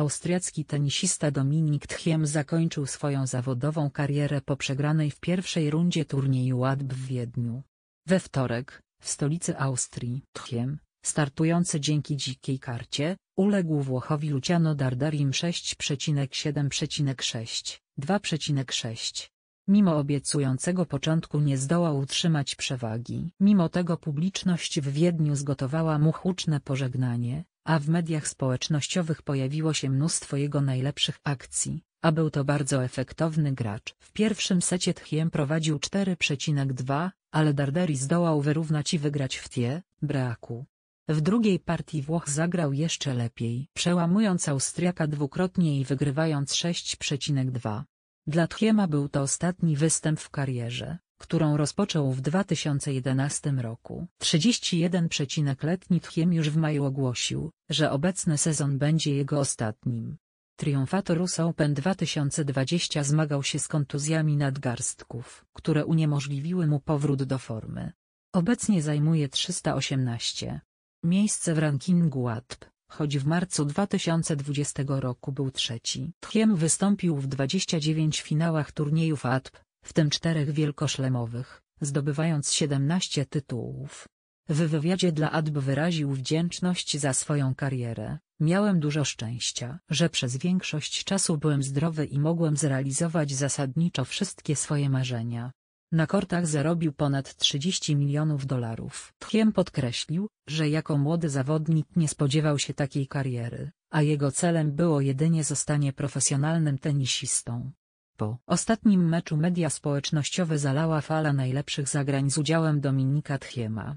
Austriacki tenisista Dominik Thiem zakończył swoją zawodową karierę po przegranej w pierwszej rundzie turnieju ADB w Wiedniu. We wtorek, w stolicy Austrii, Thiem, startujący dzięki dzikiej karcie, uległ Włochowi Luciano Dardarim 6,7,6, 2,6. Mimo obiecującego początku nie zdołał utrzymać przewagi. Mimo tego publiczność w Wiedniu zgotowała mu huczne pożegnanie, a w mediach społecznościowych pojawiło się mnóstwo jego najlepszych akcji, a był to bardzo efektowny gracz. W pierwszym secie Tchiem prowadził 4,2, ale Darderi zdołał wyrównać i wygrać w tie, braku. W drugiej partii Włoch zagrał jeszcze lepiej, przełamując Austriaka dwukrotnie i wygrywając 6,2. Dla Tchiema był to ostatni występ w karierze którą rozpoczął w 2011 roku. 31 przecinek letni Tchiem już w maju ogłosił, że obecny sezon będzie jego ostatnim. Triumfator US Open 2020 zmagał się z kontuzjami nadgarstków, które uniemożliwiły mu powrót do formy. Obecnie zajmuje 318 miejsce w rankingu ATP, choć w marcu 2020 roku był trzeci. Tchiem wystąpił w 29 finałach turniejów ATP, w tym czterech wielkoszlemowych, zdobywając 17 tytułów. W wywiadzie dla ADB wyraził wdzięczność za swoją karierę. Miałem dużo szczęścia, że przez większość czasu byłem zdrowy i mogłem zrealizować zasadniczo wszystkie swoje marzenia. Na kortach zarobił ponad 30 milionów dolarów. Tchiem podkreślił, że jako młody zawodnik nie spodziewał się takiej kariery, a jego celem było jedynie zostanie profesjonalnym tenisistą. Po ostatnim meczu media społecznościowe zalała fala najlepszych zagrań z udziałem Dominika Tchiema.